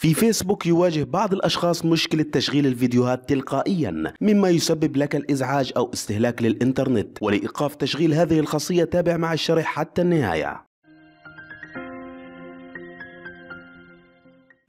في فيسبوك يواجه بعض الأشخاص مشكلة تشغيل الفيديوهات تلقائيا مما يسبب لك الإزعاج أو استهلاك للإنترنت ولإيقاف تشغيل هذه الخاصية تابع مع الشرح حتى النهاية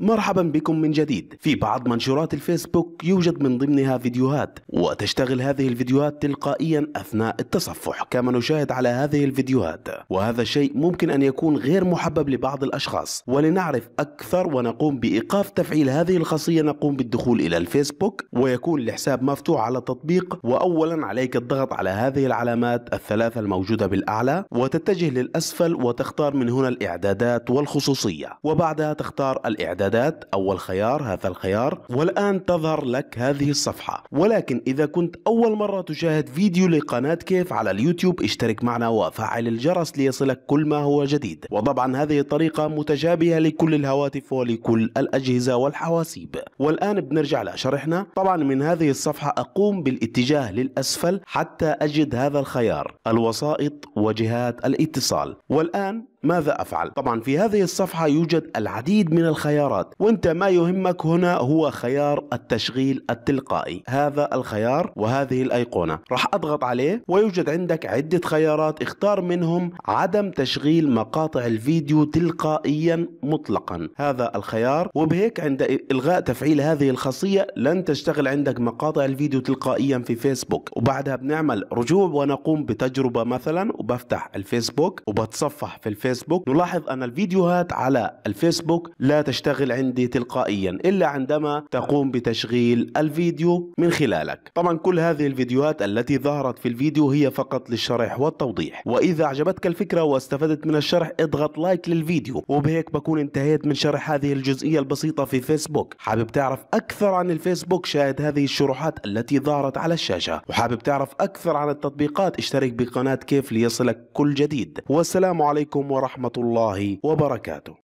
مرحبا بكم من جديد في بعض منشورات الفيسبوك يوجد من ضمنها فيديوهات وتشتغل هذه الفيديوهات تلقائيا أثناء التصفح كما نشاهد على هذه الفيديوهات وهذا الشيء ممكن أن يكون غير محبب لبعض الأشخاص ولنعرف أكثر ونقوم بإيقاف تفعيل هذه الخاصية نقوم بالدخول إلى الفيسبوك ويكون الحساب مفتوح على التطبيق وأولا عليك الضغط على هذه العلامات الثلاثة الموجودة بالأعلى وتتجه للأسفل وتختار من هنا الإعدادات والخصوصية وبعدها تختار الإعدادات الاعدادات أول خيار هذا الخيار والآن تظهر لك هذه الصفحة ولكن إذا كنت أول مرة تشاهد فيديو لقناة كيف على اليوتيوب اشترك معنا وفعل الجرس ليصلك كل ما هو جديد وطبعا هذه الطريقة متشابهة لكل الهواتف ولكل الأجهزة والحواسيب والآن بنرجع لشرحنا طبعا من هذه الصفحة أقوم بالاتجاه للأسفل حتى أجد هذا الخيار الوسائط وجهات الاتصال والآن ماذا أفعل؟ طبعا في هذه الصفحة يوجد العديد من الخيارات التطبيقات وانت ما يهمك هنا هو خيار التشغيل التلقائي هذا الخيار وهذه الأيقونة راح أضغط عليه ويوجد عندك عدة خيارات اختار منهم عدم تشغيل مقاطع الفيديو تلقائيا مطلقا هذا الخيار وبهيك عند إلغاء تفعيل هذه الخاصية لن تشتغل عندك مقاطع الفيديو تلقائيا في فيسبوك وبعدها بنعمل رجوع ونقوم بتجربة مثلا وبفتح الفيسبوك وبتصفح في الفيسبوك نلاحظ أن الفيديوهات على الفيسبوك لا تشتغل تشتغل عندي تلقائيا إلا عندما تقوم بتشغيل الفيديو من خلالك طبعا كل هذه الفيديوهات التي ظهرت في الفيديو هي فقط للشرح والتوضيح وإذا عجبتك الفكرة واستفدت من الشرح اضغط لايك للفيديو وبهيك بكون انتهيت من شرح هذه الجزئية البسيطة في فيسبوك حابب تعرف أكثر عن الفيسبوك شاهد هذه الشروحات التي ظهرت على الشاشة وحابب تعرف أكثر عن التطبيقات اشترك بقناة كيف ليصلك كل جديد والسلام عليكم ورحمة الله وبركاته